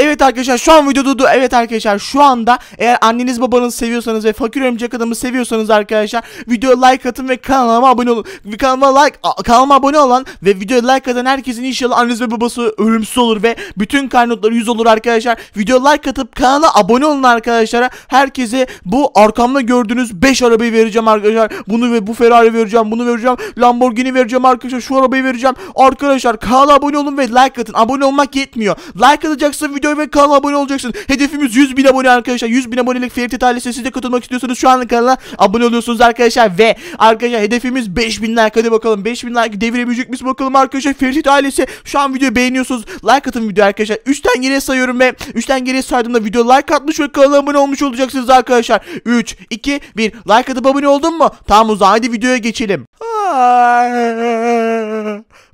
Evet arkadaşlar şu an video durdu. evet arkadaşlar şu anda eğer anneniz babanız seviyorsanız ve fakir örümcek adamı seviyorsanız arkadaşlar videoya like atın ve kanalıma abone olun. Kanalıma like a, kanalıma abone olan ve videoya like atan herkesin inşallah anneniz ve babası ölümsüz olur ve bütün karnotları yüz olur arkadaşlar. Videoya like atıp kanala abone olun arkadaşlar. Herkese bu arkamda gördüğünüz 5 arabayı vereceğim arkadaşlar. Bunu ve bu Ferrari vereceğim, bunu vereceğim. Lamborghini vereceğim arkadaşlar. Şu arabayı vereceğim. Arkadaşlar kanala abone olun ve like atın. Abone olmak yetmiyor. Like atacaksın video videoya ve kanala abone olacaksınız. Hedefimiz 100 bin abone arkadaşlar. 100 bin abonelik Ferit ailesine siz de katılmak istiyorsanız şu an kanala abone oluyorsunuz arkadaşlar. Ve arkadaşlar hedefimiz 5000 like. Hadi bakalım 5000 like devirebilecek misin bakalım arkadaşlar. Ferit ailesi şu an videoyu beğeniyorsunuz. Like atın video arkadaşlar. 3'ten geriye sayıyorum ve 3'ten geriye saydığımda video like atmış ve kanala abone olmuş olacaksınız arkadaşlar. 3, 2, 1 like atıp abone oldun mu? Tamam o zaman hadi videoya geçelim.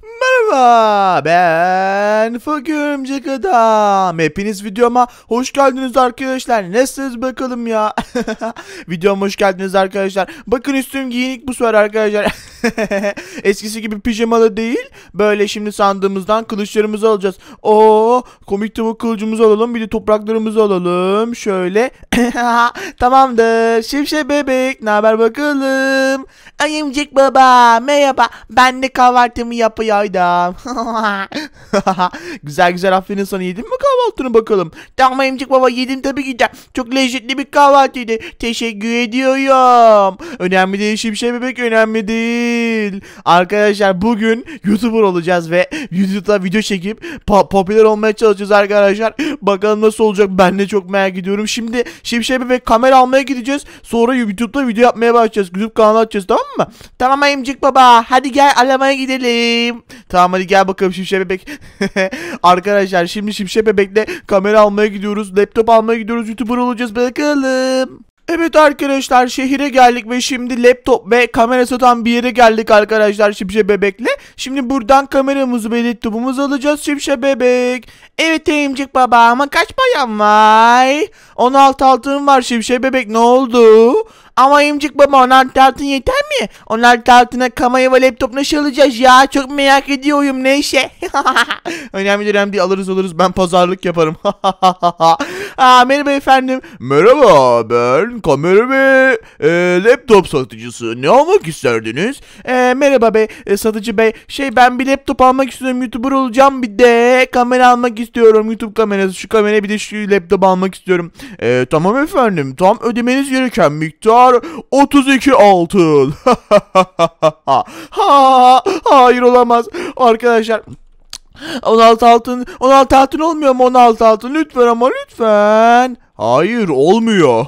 Merhaba ben Fakümcük Adam. Hepiniz videoma hoş geldiniz arkadaşlar. Nasılsınız bakalım ya. videoma hoş geldiniz arkadaşlar. Bakın üstüm giyinik bu sefer arkadaşlar. Eskisi gibi pijamalı değil. Böyle şimdi sandığımızdan kılıçlarımızı alacağız. Oo, komik tavuk kılıcımızı alalım. Bir de topraklarımızı alalım. Şöyle. Tamamdır. Şimşek bebek. Ne haber bakalım? Ayımcık baba. Merhaba. Ben de kahvaltımı yapıyordum. güzel güzel aferin sana. Yedin mi kahvaltını bakalım? Tamam ayımcık baba yedim tabii ki de. Çok lezzetli bir kahvaltıydı. Teşekkür ediyorum. Önemli değil Şimşek bebek. Önemli değil değil. Arkadaşlar bugün YouTuber olacağız ve YouTube'da video çekip popüler olmaya çalışacağız arkadaşlar. Bakalım nasıl olacak ben de çok merak ediyorum. Şimdi Şimşek'e ve kamera almaya gideceğiz. Sonra YouTube'da video yapmaya başlayacağız. YouTube kanalı açacağız tamam mı? Tamam Ayımcık baba hadi gel alamaya gidelim. Tamam hadi gel bakalım Şimşek bebek. arkadaşlar şimdi Şimşek bebekle kamera almaya gidiyoruz. Laptop almaya gidiyoruz. YouTuber olacağız bakalım. Evet arkadaşlar şehire geldik ve şimdi laptop ve kamera satan bir yere geldik arkadaşlar Şipşe Bebek'le. Şimdi buradan kameramızı ve laptopumuzu alacağız Şipşe Bebek. Evet emcik baba ama kaç param var? 16 altın var Şipşe Bebek ne oldu? Ama emcik baba 16 tartın yeter mi? 16 altına kamayı ve laptop nasıl alacağız ya? Çok merak ediyorum neyse. önemli önemli değil alırız alırız ben pazarlık yaparım. Aa, merhaba efendim. Merhaba ben kamera ve e, laptop satıcısı. Ne almak isterdiniz? E, merhaba bey e, satıcı bey. Şey ben bir laptop almak istiyorum. Youtuber olacağım bir de. Kamera almak istiyorum. Youtube kamerası. Şu kamera bir de şu laptop almak istiyorum. E, tamam efendim. Tam ödemeniz gereken miktar var 32 altın. ha, hayır olamaz arkadaşlar. 16 altın 16 altın olmuyor mu 16 altın lütfen ama lütfen. Hayır olmuyor.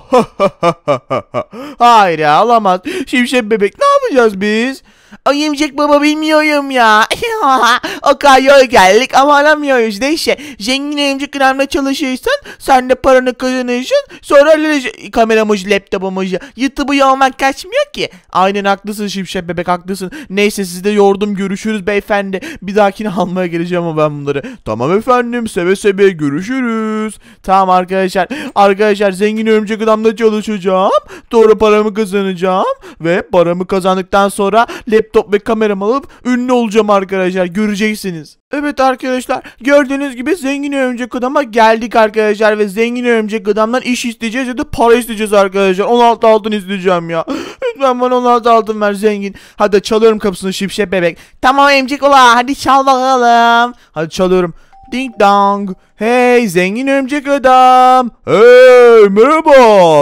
Hayır ya olamaz. Şimşek bebek ne yapacağız biz? Ay baba bilmiyorum ya. Akaryo'ya geldik ama alamıyoruz neyse. Zengin emcik önemli çalışırsan sen de paranı kazanırsın. Sonra kameramız kameramızı laptopumuzu. YouTube'u olmak kaçmıyor ki. Aynen haklısın Şimşek bebek haklısın. Neyse sizde yordum görüşürüz beyefendi. Bir dahakine almaya geleceğim ama ben bunları. Tamam efendim seve seve görüşürüz. Tamam arkadaşlar. Arkadaşlar zengin örümcek adamla çalışacağım. Doğru paramı kazanacağım. Ve paramı kazandıktan sonra laptop ve kameramı alıp ünlü olacağım arkadaşlar. Göreceksiniz göreceksiniz. Evet arkadaşlar gördüğünüz gibi zengin örümcek adama geldik arkadaşlar ve zengin örümcek adamdan iş isteyeceğiz ya da para isteyeceğiz arkadaşlar. 16 altın isteyeceğim ya. Lütfen bana 16 altın ver zengin. Hadi çalıyorum kapısını şipşep bebek. Tamam emcik ola hadi çal bakalım. Hadi çalıyorum. Ding dong. Hey zengin örümcek adam. Hey merhaba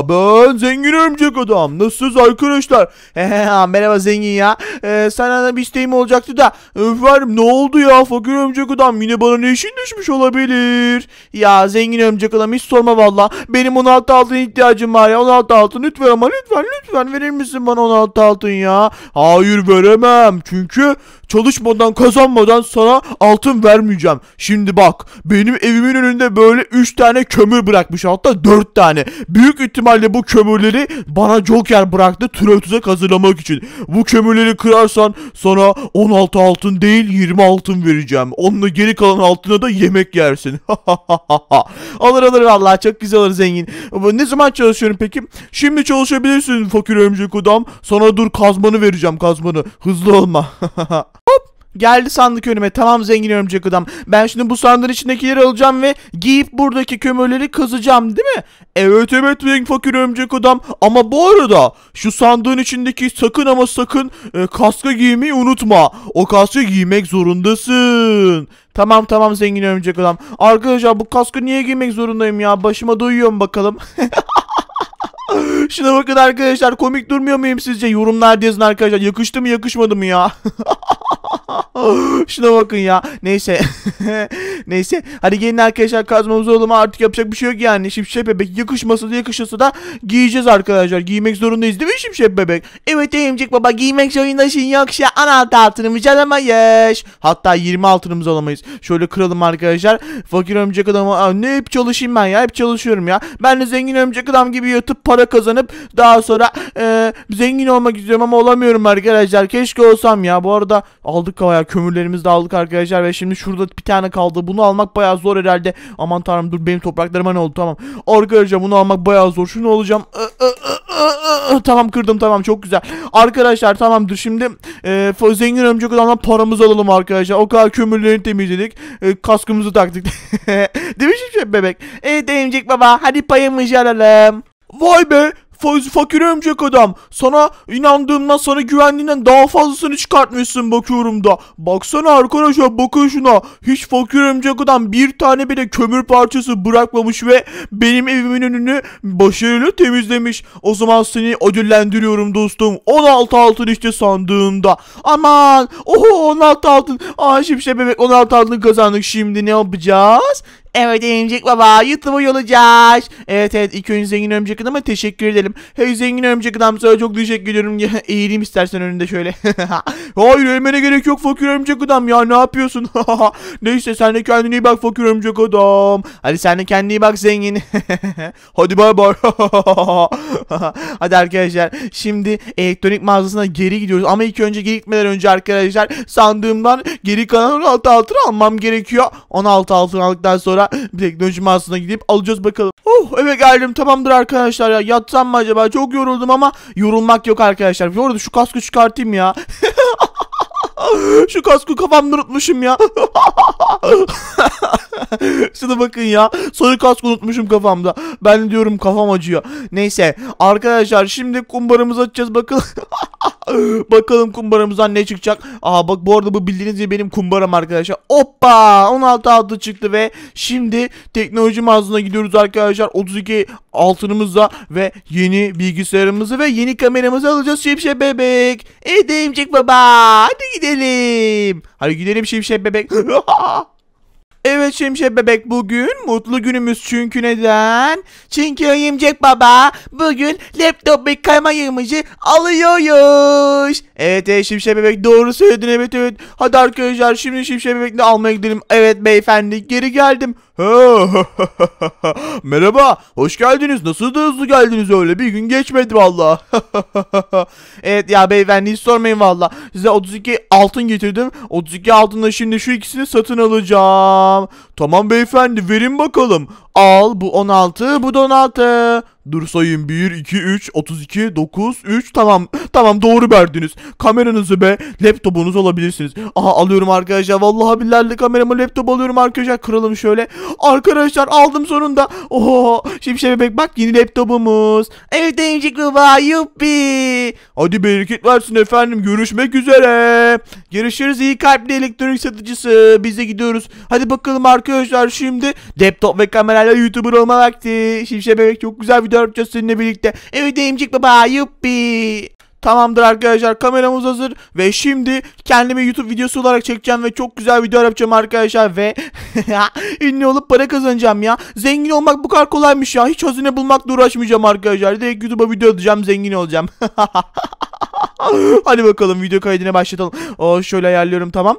ben zengin örümcek adam. Nasılsınız arkadaşlar? merhaba zengin ya. Ee, sana da bir isteğim olacaktı da. Efendim ne oldu ya fakir örümcek adam yine bana ne işin düşmüş olabilir? Ya zengin örümcek adam hiç sorma valla. Benim 16 altın ihtiyacım var ya 16 altın lütfen ama lütfen lütfen verir misin bana 16 altın ya? Hayır veremem çünkü Çalışmadan kazanmadan sana altın vermeyeceğim. Şimdi bak benim evimin önünde böyle 3 tane kömür bırakmış hatta 4 tane. Büyük ihtimalle bu kömürleri bana Joker bıraktı türötüze hazırlamak için. Bu kömürleri kırarsan sana 16 altın değil 20 altın vereceğim. Onunla geri kalan altına da yemek yersin. alır alır vallahi çok güzel olur zengin. Ne zaman çalışıyorum peki? Şimdi çalışabilirsin fakir örümcek adam. Sana dur kazmanı vereceğim kazmanı. Hızlı olma. Geldi sandık önüme. Tamam zengin örümcek adam. Ben şimdi bu sandığın içindekileri alacağım ve giyip buradaki kömürleri kazacağım değil mi? E, evet evet zengin fakir örümcek adam. Ama bu arada şu sandığın içindeki sakın ama sakın e, kaskı giymeyi unutma. O kaskı giymek zorundasın. Tamam tamam zengin örümcek adam. Arkadaşlar bu kaskı niye giymek zorundayım ya? Başıma doyuyorum bakalım. Şuna bakın arkadaşlar komik durmuyor muyum sizce? Yorumlar yazın arkadaşlar. Yakıştı mı yakışmadı mı ya? Ah, şuna bakın ya. Neyse. Neyse. Hadi gelin arkadaşlar kazma olalım. Artık yapacak bir şey yok yani. Şimşek bebek yakışmasa da yakışırsa da giyeceğiz arkadaşlar. Giymek zorundayız değil mi Şimşek bebek? Evet emcik baba giymek zorunda zorundasın yoksa anahtar altınımızı alamayız. Hatta 20 altınımızı alamayız. Şöyle kıralım arkadaşlar. Fakir örümcek adamı. Aa, ne hep çalışayım ben ya. Hep çalışıyorum ya. Ben de zengin örümcek adam gibi yatıp para kazanıp daha sonra e, zengin olmak istiyorum ama olamıyorum arkadaşlar. Keşke olsam ya. Bu arada aldık havaya Diğer kömürlerimizi de aldık arkadaşlar ve şimdi şurada bir tane kaldı. Bunu almak bayağı zor herhalde. Aman tanrım dur benim topraklarıma ne oldu tamam. Arkadaşlar bunu almak bayağı zor. Şunu alacağım. Tamam kırdım tamam çok güzel. Arkadaşlar tamamdır şimdi e, zengin örümcek adamdan paramızı alalım arkadaşlar. O kadar kömürlerini temizledik. E, kaskımızı taktık. Demişim şey bebek. Evet örümcek baba hadi payımızı alalım. Vay be fakir örümcek adam. Sana inandığımdan sana güvendiğinden daha fazlasını çıkartmışsın bakıyorum da. Baksana arkadaşlar bakın şuna. Hiç fakir örümcek adam bir tane bile kömür parçası bırakmamış ve benim evimin önünü başarılı temizlemiş. O zaman seni ödüllendiriyorum dostum. 16 altın işte sandığında. Aman oho 16 altın. Aa Şimşek bebek 16 altın kazandık. Şimdi ne yapacağız? Evet Emcik Baba YouTube'a yol açar. Evet evet ilk önce Zengin Örümcek Adam'a teşekkür edelim. Hey Zengin Örümcek Adam sana çok teşekkür ediyorum. Eğileyim istersen önünde şöyle. Hayır eğilmene gerek yok Fakir Örümcek Adam ya ne yapıyorsun? Neyse sen de kendine iyi bak Fakir Örümcek Adam. Hadi sen de kendine iyi bak Zengin. Hadi bay bay. Hadi arkadaşlar şimdi elektronik mağazasına geri gidiyoruz. Ama ilk önce geri gitmeden önce arkadaşlar sandığımdan geri kalan 16 altın almam gerekiyor. 16 altın aldıktan sonra sonra bir teknoloji mağazasına gidip alacağız bakalım. Oh eve geldim tamamdır arkadaşlar ya yatsam mı acaba çok yoruldum ama yorulmak yok arkadaşlar. Bu arada şu kaskı çıkartayım ya. şu kaskı kafamda unutmuşum ya. Şuna bakın ya. Sarı kask unutmuşum kafamda. Ben diyorum kafam acıyor. Neyse arkadaşlar şimdi kumbaramızı açacağız bakalım. Bakalım kumbaramızdan ne çıkacak. Aa bak bu arada bu bildiğiniz gibi benim kumbaram arkadaşlar. Hoppa 16 altı çıktı ve şimdi teknoloji mağazına gidiyoruz arkadaşlar. 32 altınımızla ve yeni bilgisayarımızı ve yeni kameramızı alacağız Şimşek Bebek. Edeyimcik ee, baba hadi gidelim. Hadi gidelim Şimşek Bebek. Evet Şimşek bebek bugün mutlu günümüz çünkü neden? Çünkü Yemcek baba bugün laptop ve kayma yığmacı alıyoruz. Evet evet Şimşek bebek doğru söyledin evet evet. Hadi arkadaşlar şimdi Şimşek bebekle almaya gidelim. Evet beyefendi geri geldim. Merhaba, hoş geldiniz. Nasıl da hızlı geldiniz öyle? Bir gün geçmedi valla. evet ya beyefendi hiç sormayın valla. Size 32 altın getirdim. 32 altınla şimdi şu ikisini satın alacağım. Tamam beyefendi verin bakalım. Al bu 16, bu da 16. Dur sayayım 1, 2, 3, 32, 9, 3 tamam tamam doğru verdiniz. Kameranızı be laptopunuz olabilirsiniz. Aha alıyorum arkadaşlar vallahi billahi kameramı laptop alıyorum arkadaşlar kıralım şöyle. Arkadaşlar aldım sonunda. Oho şimşe bebek bak yeni laptopumuz. Evet emcik baba yuppi. Hadi bereket versin efendim görüşmek üzere. Görüşürüz iyi kalpli elektronik satıcısı. bize gidiyoruz. Hadi bakalım arkadaşlar şimdi laptop ve kamerayla youtuber olma vakti. Şimşe bebek çok güzel video dörtçesinde birlikte evi deyimcik baba yuppi. Tamamdır arkadaşlar kameramız hazır ve şimdi kendimi YouTube videosu olarak çekeceğim ve çok güzel video yapacağım arkadaşlar ve ünlü olup para kazanacağım ya. Zengin olmak bu kadar kolaymış ya. Hiç hazine bulmakla uğraşmayacağım arkadaşlar. Direkt YouTube'a video atacağım zengin olacağım. Hadi bakalım video kaydına başlatalım. O şöyle ayarlıyorum tamam.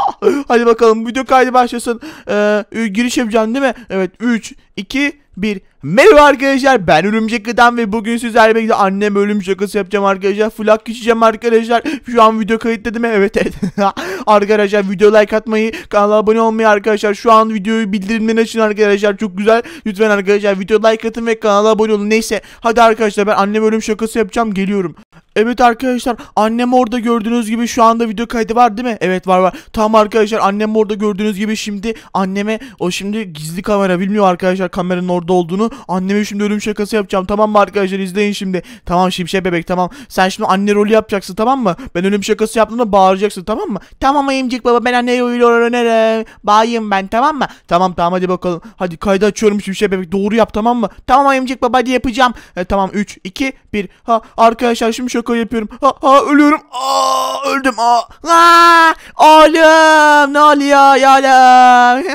Hadi bakalım video kaydı başlasın. Ee, giriş yapacağım değil mi? Evet 3, 2, 1. Merhaba arkadaşlar ben Örümcek Adam ve bugün sizlerle birlikte annem ölüm şakası yapacağım arkadaşlar. Flak geçeceğim arkadaşlar. Şu an video kayıtladım evet evet. arkadaşlar video like atmayı, kanala abone olmayı arkadaşlar. Şu an videoyu bildirimleri açın arkadaşlar. Çok güzel. Lütfen arkadaşlar video like atın ve kanala abone olun. Neyse hadi arkadaşlar ben annem ölüm şakası yapacağım geliyorum. Evet arkadaşlar annem orada gördüğünüz gibi şu anda video kaydı var değil mi? Evet var var. Tamam arkadaşlar annem orada gördüğünüz gibi şimdi anneme o şimdi gizli kamera bilmiyor arkadaşlar tekrar kameranın orada olduğunu. Anneme şimdi ölüm şakası yapacağım. Tamam mı arkadaşlar izleyin şimdi. Tamam Şimşek bebek tamam. Sen şimdi anne rolü yapacaksın tamam mı? Ben ölüm şakası yaptığımda bağıracaksın tamam mı? Tamam ayımcık baba ben anne rolü öğrenirim. bayım ben tamam mı? Tamam tamam hadi bakalım. Hadi kaydı açıyorum Şimşek bebek doğru yap tamam mı? Tamam ayımcık baba hadi yapacağım. E, tamam 3 2 1 ha arkadaşlar şimdi şaka yapıyorum. Ha ha ölüyorum. Aa öldüm. Aa. Aa oğlum ne oluyor ya oğlum?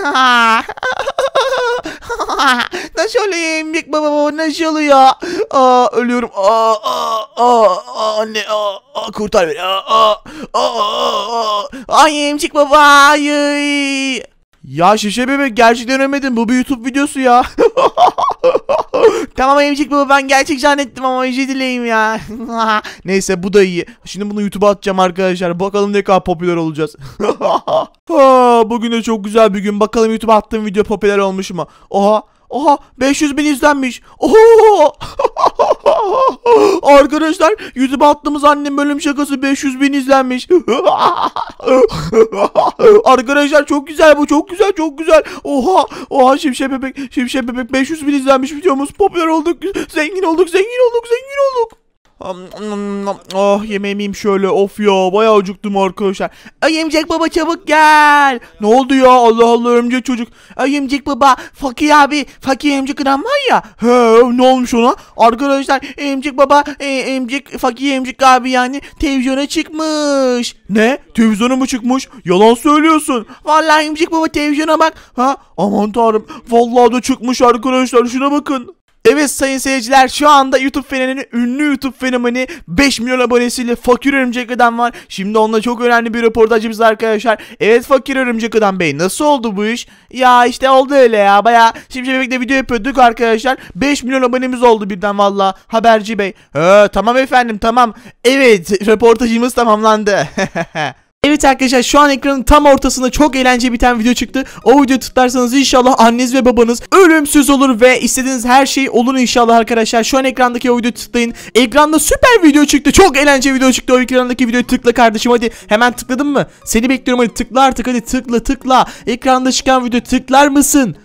nasıl olayım Big Baba nasıl oluyor? Aa, ölüyorum. Aa, aa, aa, anne aa, aa, kurtar beni. Aa, aa, aa, aa. Ay emcik baba ay. Ya şişe bebek gerçekten ölmedin. Bu bir YouTube videosu ya. tamam emcik baba ben gerçek zannettim ama özür dileyim ya. Neyse bu da iyi. Şimdi bunu YouTube'a atacağım arkadaşlar. Bakalım ne kadar popüler olacağız. Aa bugün de çok güzel bir gün. Bakalım YouTube attığım video popüler olmuş mu? Oha Oha 500 bin izlenmiş. Oho. Arkadaşlar YouTube attığımız annem bölüm şakası 500 bin izlenmiş. Arkadaşlar çok güzel bu çok güzel çok güzel. Oha oha şimşek bebek şimşek bebek 500 bin izlenmiş videomuz popüler olduk zengin olduk zengin olduk zengin olduk. Oh ah, yemeğimiyim şöyle. Of ya bayağı acıktım arkadaşlar. Ay Emcek baba çabuk gel. Ne oldu ya Allah Allah Emcek çocuk. Ay Emcek baba fakir abi. Fakir Emcek adam var ya. He ne olmuş ona? Arkadaşlar Emcek baba e, fakir Emcek abi yani televizyona çıkmış. Ne? Televizyona mı çıkmış? Yalan söylüyorsun. Vallahi Emcek baba televizyona bak. Ha aman tanrım. Vallahi da çıkmış arkadaşlar şuna bakın. Evet sayın seyirciler şu anda YouTube fenomeni ünlü YouTube fenomeni 5 milyon abonesiyle Fakir Örümcek Adam var. Şimdi onunla çok önemli bir röportajımız arkadaşlar. Evet Fakir Örümcek Adam Bey nasıl oldu bu iş? Ya işte oldu öyle ya baya Şimşek Bebek'le video yapıyorduk arkadaşlar. 5 milyon abonemiz oldu birden valla haberci bey. Ee tamam efendim tamam. Evet röportajımız tamamlandı. Evet arkadaşlar şu an ekranın tam ortasında çok eğlence biten video çıktı. O video tıklarsanız inşallah anneniz ve babanız ölümsüz olur ve istediğiniz her şey olur inşallah arkadaşlar. Şu an ekrandaki o videoyu tıklayın. Ekranda süper video çıktı. Çok eğlenceli video çıktı. O ekrandaki videoyu tıkla kardeşim hadi. Hemen tıkladın mı? Seni bekliyorum hadi tıkla artık hadi tıkla tıkla. Ekranda çıkan video tıklar mısın?